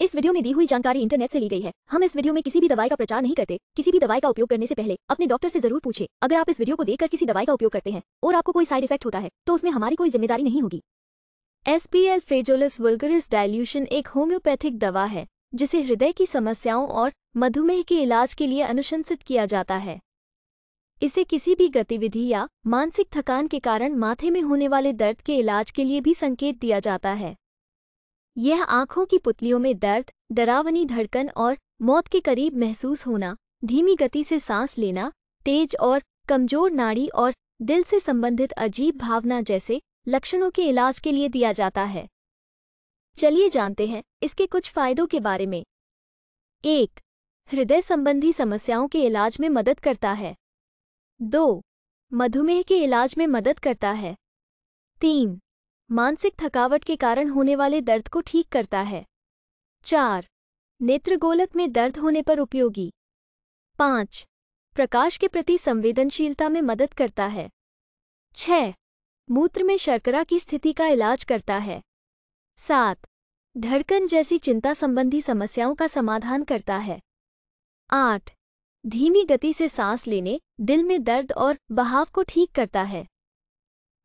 इस वीडियो में दी हुई जानकारी इंटरनेट से ली गई है हम इस वीडियो में किसी भी दवाई का प्रचार नहीं करते किसी भी दवाई का उपयोग करने से पहले अपने डॉक्टर से जरूर पूछे अगर आप इस वीडियो को देखकर किसी दवाई का उपयोग करते हैं और आपको कोई साइड इफेक्ट होता है तो उसमें हमारी कोई जिम्मेदारी नहीं होगी S phaseolus L phaseolus dilution एक होम्योपैथिक दवा है जिसे हृदय की समस्याओं और मधुमेह के इलाज के लिए अनुशंसित किया जाता है इसे किसी भी गतिविधि या मानसिक थकान के कारण माथे में होने वाले दर्द के इलाज के लिए भी संकेत दिया जाता है यह आंखों की पुतलियों में दर्द डरावनी धड़कन और मौत के करीब महसूस होना धीमी गति से सांस लेना तेज और कमजोर नाड़ी और दिल से संबंधित अजीब भावना जैसे लक्षणों के इलाज के लिए दिया जाता है चलिए जानते हैं इसके कुछ फायदों के बारे में एक हृदय संबंधी समस्याओं के इलाज में मदद करता है दो मधुमेह के इलाज में मदद करता है तीन मानसिक थकावट के कारण होने वाले दर्द को ठीक करता है चार नेत्रगोलक में दर्द होने पर उपयोगी पाँच प्रकाश के प्रति संवेदनशीलता में मदद करता है छ मूत्र में शर्करा की स्थिति का इलाज करता है सात धड़कन जैसी चिंता संबंधी समस्याओं का समाधान करता है आठ धीमी गति से सांस लेने दिल में दर्द और बहाव को ठीक करता है